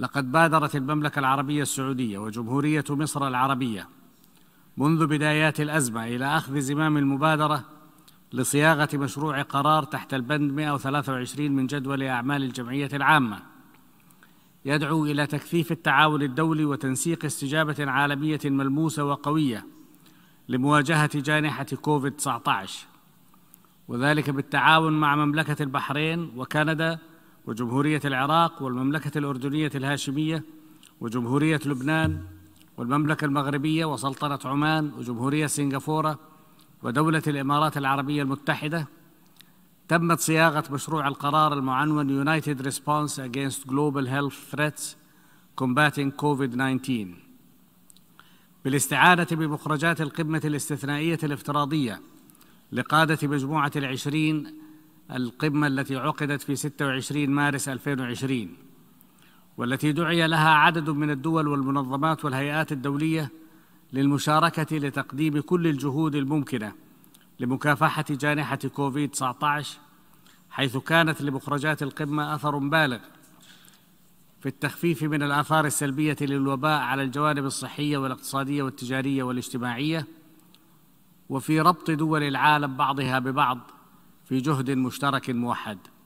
لقد بادرت المملكة العربية السعودية وجمهورية مصر العربية منذ بدايات الأزمة إلى أخذ زمام المبادرة لصياغة مشروع قرار تحت البند 123 من جدول أعمال الجمعية العامة يدعو إلى تكثيف التعاون الدولي وتنسيق استجابة عالمية ملموسة وقوية لمواجهة جانحة كوفيد-19 وذلك بالتعاون مع مملكة البحرين وكندا وجمهورية العراق والمملكة الأردنية الهاشمية وجمهورية لبنان والمملكة المغربية وسلطنة عمان وجمهورية سنغافورة ودولة الإمارات العربية المتحدة تمت صياغة مشروع القرار المعنون United Response Against Global Health Threats Combating COVID-19 بالاستعانة بمخرجات القمة الاستثنائية الافتراضية لقادة مجموعة العشرين القمة التي عقدت في 26 مارس 2020 والتي دعي لها عدد من الدول والمنظمات والهيئات الدولية للمشاركة لتقديم كل الجهود الممكنة لمكافحة جانحة كوفيد-19 حيث كانت لمخرجات القمة أثر بالغ في التخفيف من الآثار السلبية للوباء على الجوانب الصحية والاقتصادية والتجارية والاجتماعية وفي ربط دول العالم بعضها ببعض في جهد مشترك موحد